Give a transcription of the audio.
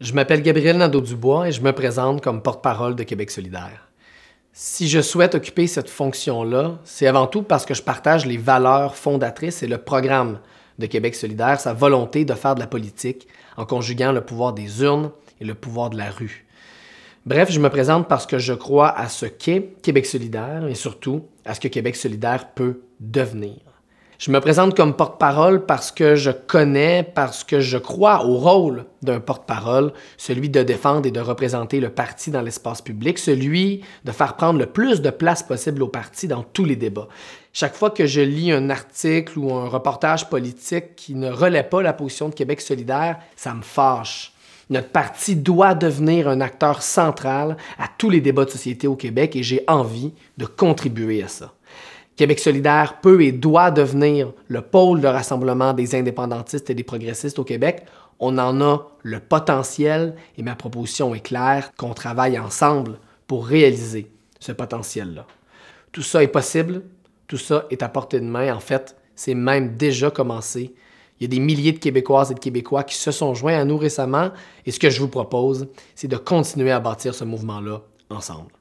Je m'appelle Gabriel Nadeau-Dubois et je me présente comme porte-parole de Québec solidaire. Si je souhaite occuper cette fonction-là, c'est avant tout parce que je partage les valeurs fondatrices et le programme de Québec solidaire, sa volonté de faire de la politique en conjuguant le pouvoir des urnes et le pouvoir de la rue. Bref, je me présente parce que je crois à ce qu'est Québec solidaire et surtout à ce que Québec solidaire peut devenir. Je me présente comme porte-parole parce que je connais, parce que je crois au rôle d'un porte-parole, celui de défendre et de représenter le parti dans l'espace public, celui de faire prendre le plus de place possible au parti dans tous les débats. Chaque fois que je lis un article ou un reportage politique qui ne relaie pas la position de Québec solidaire, ça me fâche. Notre parti doit devenir un acteur central à tous les débats de société au Québec et j'ai envie de contribuer à ça. Québec solidaire peut et doit devenir le pôle de rassemblement des indépendantistes et des progressistes au Québec. On en a le potentiel et ma proposition est claire qu'on travaille ensemble pour réaliser ce potentiel-là. Tout ça est possible, tout ça est à portée de main. En fait, c'est même déjà commencé. Il y a des milliers de Québécoises et de Québécois qui se sont joints à nous récemment et ce que je vous propose, c'est de continuer à bâtir ce mouvement-là ensemble.